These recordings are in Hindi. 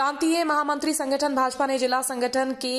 प्रांतीय महामंत्री संगठन भाजपा ने जिला संगठन के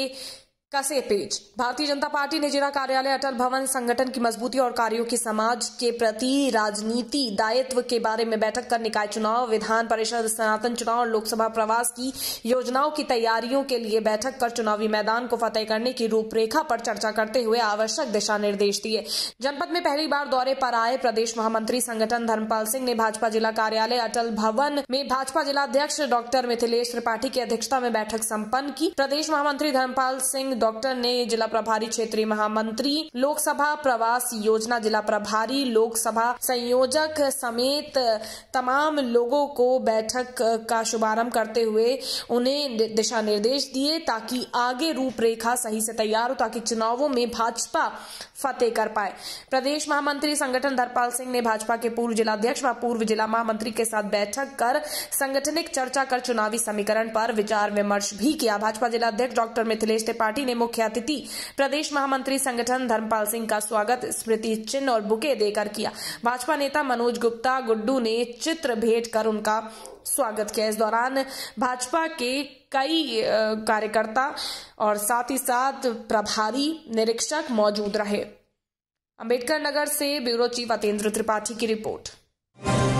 कसे पेज भारतीय जनता पार्टी ने जिला कार्यालय अटल भवन संगठन की मजबूती और कार्यों की समाज के प्रति राजनीति दायित्व के बारे में बैठक कर निकाय चुनाव विधान परिषद सनातन चुनाव और लोकसभा प्रवास की योजनाओं की तैयारियों के लिए बैठक कर चुनावी मैदान को फतेह करने की रूपरेखा पर चर्चा करते हुए आवश्यक दिशा निर्देश दिए जनपद में पहली बार दौरे पर आए प्रदेश महामंत्री संगठन धर्मपाल सिंह ने भाजपा जिला कार्यालय अटल भवन में भाजपा जिलाध्यक्ष डॉक्टर मिथिलेश त्रिपाठी की अध्यक्षता में बैठक सम्पन्न की प्रदेश महामंत्री धर्मपाल सिंह डॉक्टर ने जिला प्रभारी क्षेत्रीय महामंत्री लोकसभा प्रवास योजना जिला प्रभारी लोकसभा संयोजक समेत तमाम लोगों को बैठक का शुभारंभ करते हुए उन्हें दिशा निर्देश दिए ताकि आगे रूपरेखा सही से तैयार हो ताकि चुनावों में भाजपा फतेह कर पाए प्रदेश महामंत्री संगठन धरपाल सिंह ने भाजपा के पूर्व जिलाध्यक्ष व पूर्व जिला महामंत्री के साथ बैठक कर संगठनिक चर्चा कर चुनावी समीकरण पर विचार विमर्श भी किया भाजपा जिलाध्यक्ष डॉक्टर मिथिलेश त्रिपाठी ने में मुख्य अतिथि प्रदेश महामंत्री संगठन धर्मपाल सिंह का स्वागत स्मृति चिन्ह और बुके देकर किया भाजपा नेता मनोज गुप्ता गुड्डू ने चित्र भेंट कर उनका स्वागत किया इस दौरान भाजपा के कई कार्यकर्ता और साथ ही साथ प्रभारी निरीक्षक मौजूद रहे अंबेडकर नगर से ब्यूरो चीफ अतेंद्र त्रिपाठी की रिपोर्ट